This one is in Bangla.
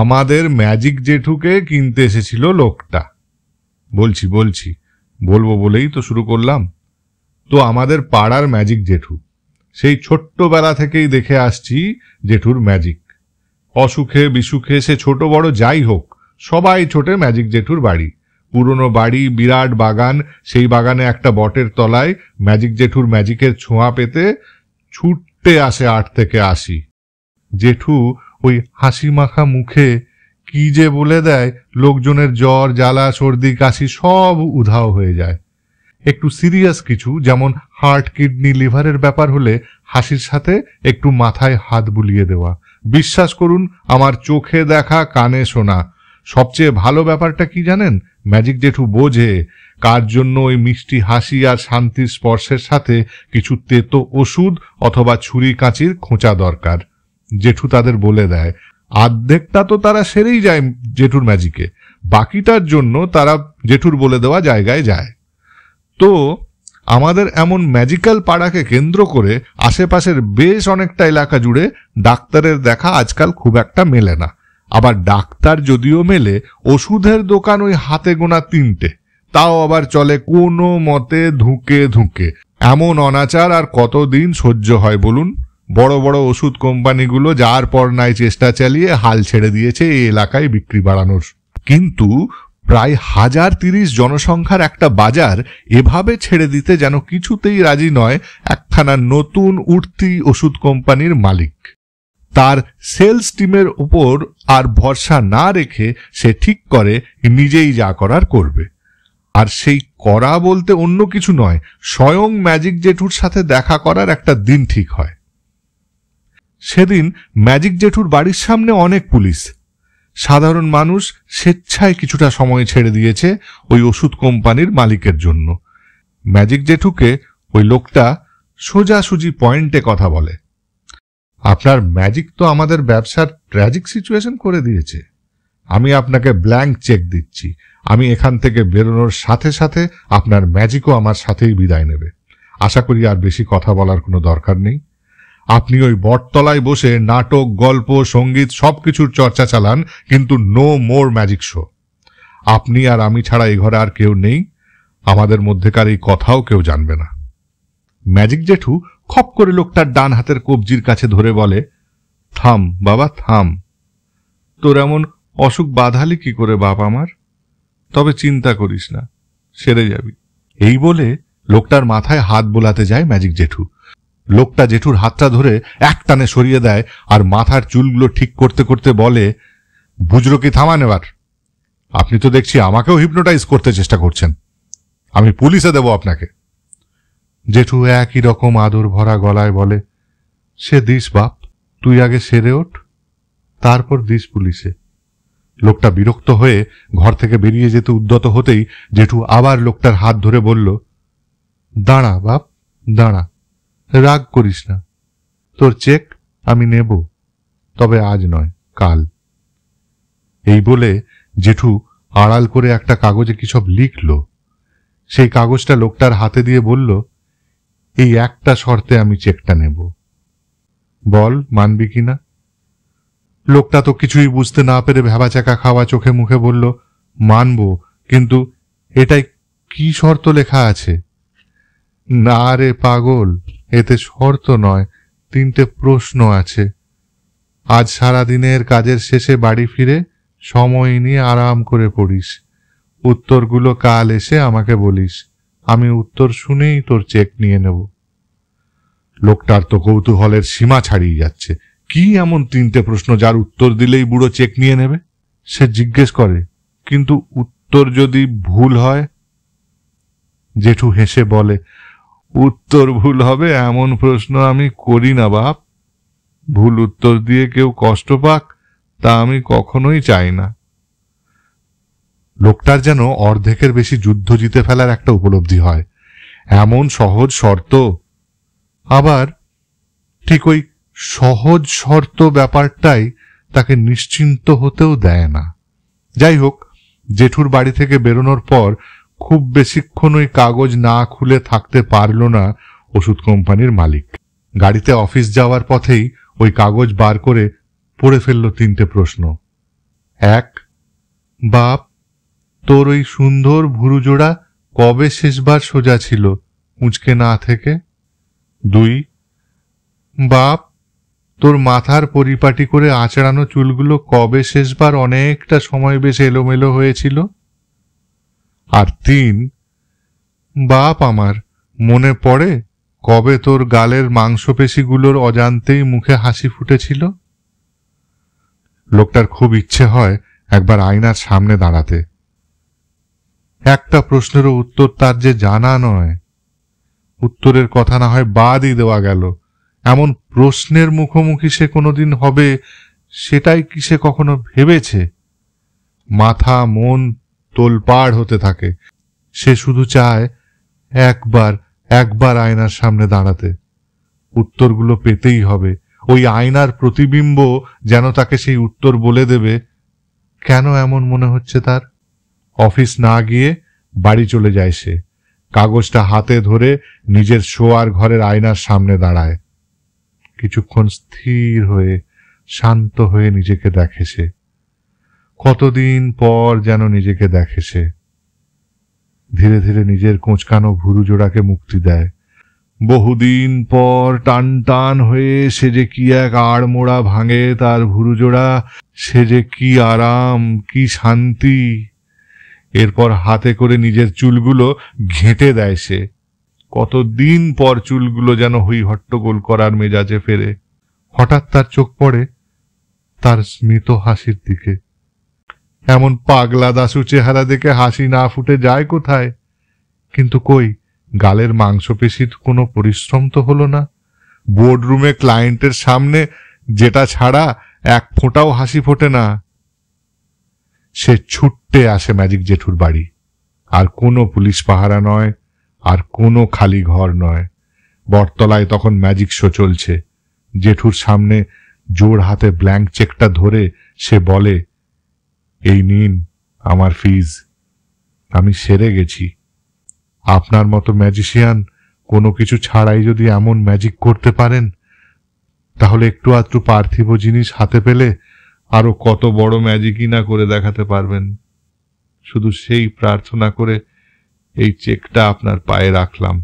আমাদের ম্যাজিক জেঠুকে কিনতে এসেছিল লোকটা বলছি বলছি বলবো বলেই তো শুরু করলাম তো আমাদের পাড়ার ম্যাজিক জেঠু সেই ছোট্টবেলা থেকেই দেখে আসছি জেঠুর ম্যাজিক অসুখে বিসুখে সে ছোট বড় যাই হোক সবাই ছোটে ম্যাজিক জেঠুর বাড়ি পুরনো বাড়ি বিরাট বাগান সেই বাগানে একটা বটের তলায় ম্যাজিক জেঠুর ম্যাজিকের ছোঁয়া পেতে ছুটতে আসে আট থেকে আসি জেঠু ওই হাসি মাখা মুখে কি যে বলে দেয় লোকজনের জ্বর জ্বালা সর্দি কাশি সব উধাও হয়ে যায় একটু সিরিয়াস কিছু যেমন হার্ট কিডনি লিভারের ব্যাপার হলে হাসির সাথে একটু মাথায় হাত বুলিয়ে দেওয়া বিশ্বাস করুন আমার চোখে দেখা কানে শোনা সবচেয়ে ভালো ব্যাপারটা কি জানেন ম্যাজিক জেঠু বোঝে কার জন্য ওই মিষ্টি হাসি আর শান্তির স্পর্শের সাথে কিছু তেতো ওষুধ অথবা ছুরি কাঁচির খোঁচা দরকার জেঠু তাদের বলে দেয় আর্ধেকটা তো তারা সেরেই যায় জেঠুর ম্যাজিকে বাকিটার জন্য তারা জেঠুর বলে দেওয়া জায়গায় যায় তো আমাদের এমন ম্যাজিক্যাল পাড়াকে কেন্দ্র করে আশেপাশের বেশ অনেকটা এলাকা জুড়ে ডাক্তারের দেখা আজকাল খুব একটা মেলে না আবার ডাক্তার যদিও মেলে ওষুধের দোকান ওই হাতে গোনা তিনটে তাও আবার চলে কোনো মতে ধুঁকে ধুঁকে এমন অনাচার আর কতদিন সহ্য হয় বলুন বড় বড় ওষুধ কোম্পানিগুলো যার পর নাই চেষ্টা চালিয়ে হাল ছেড়ে দিয়েছে এই এলাকায় বিক্রি বাড়ানোর কিন্তু প্রায় হাজার তিরিশ জনসংখ্যার একটা বাজার এভাবে ছেড়ে দিতে যেন কিছুতেই রাজি নয় একখানা নতুন উঠতি ওষুধ কোম্পানির মালিক তার সেলস টিমের উপর আর ভরসা না রেখে সে ঠিক করে নিজেই যা করার করবে আর সেই করা বলতে অন্য কিছু নয় স্বয়ং ম্যাজিক জেঠুর সাথে দেখা করার একটা দিন ঠিক হয় সেদিন ম্যাজিক জেঠুর বাড়ির সামনে অনেক পুলিশ সাধারণ মানুষ স্বেচ্ছায় কিছুটা সময় ছেড়ে দিয়েছে ওই ওষুধ কোম্পানির মালিকের জন্য ম্যাজিক জেঠুকে ওই লোকটা সোজাসুজি পয়েন্টে কথা বলে আপনার ম্যাজিক তো আমাদের ব্যবসার ট্র্যাজিক সিচুয়েশন করে দিয়েছে আমি আপনাকে ব্ল্যাঙ্ক চেক দিচ্ছি আমি এখান থেকে বেরোনোর সাথে সাথে আপনার ম্যাজিকও আমার সাথেই বিদায় নেবে আশা করি আর বেশি কথা বলার কোনো দরকার নেই আপনি ওই বটতলায় বসে নাটক গল্প সঙ্গীত সবকিছুর চর্চা চালান কিন্তু নো মোর ম্যাজিক শো আপনি আর আমি ছাড়া এই ঘরে আর কেউ নেই আমাদের মধ্যেকার এই কথাও কেউ জানবে না ম্যাজিক জেঠু খপ করে লোকটার ডান হাতের কবজির কাছে ধরে বলে থাম বাবা থাম তোর এমন অসুখ বাধালি কি করে বাপ আমার তবে চিন্তা করিস না সেরে যাবি এই বলে লোকটার মাথায় হাত বোলাতে যায় ম্যাজিক জেঠু লোকটা জেঠুর হাতটা ধরে এক টানে সরিয়ে দেয় আর মাথার চুলগুলো ঠিক করতে করতে বলে বুঝলো কি থামান এবার আপনি তো দেখছি আমাকেও হিপনোটাইজ করতে চেষ্টা করছেন আমি পুলিশে দেব আপনাকে জেঠু একই রকম আদর ভরা গলায় বলে সে দিস বাপ তুই আগে সেরে ওঠ তারপর দিস পুলিশে লোকটা বিরক্ত হয়ে ঘর থেকে বেরিয়ে যেতে উদ্যত হতেই জেঠু আবার লোকটার হাত ধরে বলল দাঁড়া বাপ দাঁড়া রাগ করিস না তোর চেক আমি নেব তবে আজ নয় কাল এই বলে জেঠু আড়াল করে একটা কাগজে সব লিখল সেই কাগজটা লোকটার হাতে দিয়ে বলল এই একটা শর্তে আমি চেকটা নেব বল মানবি কিনা লোকটা তো কিছুই বুঝতে না পেরে চাকা খাওয়া চোখে মুখে বলল মানব কিন্তু এটাই কি শর্ত লেখা আছে না রে পাগল এতে শর্ত নয় তিনটে প্রশ্ন আছে আজ সারা দিনের কাজের শেষে বাড়ি ফিরে সময় নিয়ে আরাম করে পড়িস উত্তরগুলো কাল এসে আমাকে বলিস আমি উত্তর শুনেই তোর চেক নিয়ে নেব লোকটার তো কৌতূহলের সীমা ছাড়িয়ে যাচ্ছে কি এমন তিনটে প্রশ্ন যার উত্তর দিলেই বুড়ো চেক নিয়ে নেবে সে জিজ্ঞেস করে কিন্তু উত্তর যদি ভুল হয় জেঠু হেসে বলে উত্তর ভুল হবে এমন প্রশ্ন আমি করি না বাপ ভুল উত্তর দিয়ে কেউ কষ্ট পাক তা আমি কখনোই চাই না লোকটার যেন অর্ধেকের বেশি যুদ্ধ জিতে ফেলার একটা উপলব্ধি হয় এমন সহজ শর্ত আবার ঠিক ওই সহজ শর্ত ব্যাপারটাই তাকে নিশ্চিন্ত হতেও দেয় না যাই হোক জেঠুর বাড়ি থেকে বেরোনোর পর খুব বেশিক্ষণ ওই কাগজ না খুলে থাকতে পারল না ওষুধ কোম্পানির মালিক গাড়িতে অফিস যাওয়ার পথেই ওই কাগজ বার করে পড়ে ফেলল তিনটে প্রশ্ন এক বাপ তোর ওই সুন্দর ভুরুজোড়া কবে শেষবার সোজা ছিল উঁচকে না থেকে দুই বাপ তোর মাথার পরিপাটি করে আঁচড়ানো চুলগুলো কবে শেষবার অনেকটা সময় বেশ এলোমেলো হয়েছিল আর তিন বাপ আমার মনে পড়ে কবে তোর গালের মাংসপেশিগুলোর অজান্তেই মুখে হাসি ফুটেছিল লোকটার খুব ইচ্ছে হয় একবার আয়নার সামনে দাঁড়াতে একটা প্রশ্নেরও উত্তর তার যে জানা নয় উত্তরের কথা না হয় বাদই দেওয়া গেল এমন প্রশ্নের মুখোমুখি সে কোনোদিন হবে সেটাই কি সে কখনো ভেবেছে মাথা মন তোলপাড় হতে থাকে সে শুধু চায় একবার একবার আয়নার সামনে দাঁড়াতে উত্তরগুলো পেতেই হবে ওই আয়নার প্রতিবিম্ব যেন তাকে সেই উত্তর বলে দেবে কেন এমন মনে হচ্ছে তার অফিস না গিয়ে বাড়ি চলে যায় সে কাগজটা হাতে ধরে নিজের শোয়ার ঘরের আয়নার সামনে দাঁড়ায় কিছুক্ষণ স্থির হয়ে শান্ত হয়ে নিজেকে দেখে সে কতদিন পর যেন নিজেকে দেখে সে ধীরে ধীরে নিজের কোঁচকানো ভুরু জোড়াকে মুক্তি দেয় বহুদিন পর টান টান হয়ে সে যে কি এক আড়মোড়া ভাঙে তার ভুরু জোড়া সে যে কি আরাম কি শান্তি এরপর হাতে করে নিজের চুলগুলো ঘেঁটে দেয় সে কতদিন পর চুলগুলো যেন হই হট্টগোল করার মেজাজে ফেরে হঠাৎ তার চোখ পড়ে তার স্মৃত হাসির দিকে এমন পাগলা দাসু চেহারা দেখে হাসি না ফুটে যায় কোথায় কিন্তু কই গালের মাংসপেশির কোনো পরিশ্রম তো হলো না বোর্ডরুমে ক্লায়েন্টের সামনে যেটা ছাড়া এক ফোঁটাও হাসি ফোটে না সে ছুটতে আসে ম্যাজিক জেঠুর বাড়ি আর কোনো পুলিশ পাহারা নয় আর কোনো খালি ঘর নয় বটতলায় তখন ম্যাজিক শো চলছে জেঠুর সামনে জোর হাতে ব্ল্যাঙ্ক চেকটা ধরে সে বলে এই নিন আমার ফিজ আমি সেরে গেছি আপনার মতো ম্যাজিশিয়ান কোনো কিছু ছাড়াই যদি এমন ম্যাজিক করতে পারেন তাহলে একটু আধটু পার্থিব জিনিস হাতে পেলে আরও কত বড় ম্যাজিকই না করে দেখাতে পারবেন শুধু সেই প্রার্থনা করে এই চেকটা আপনার পায়ে রাখলাম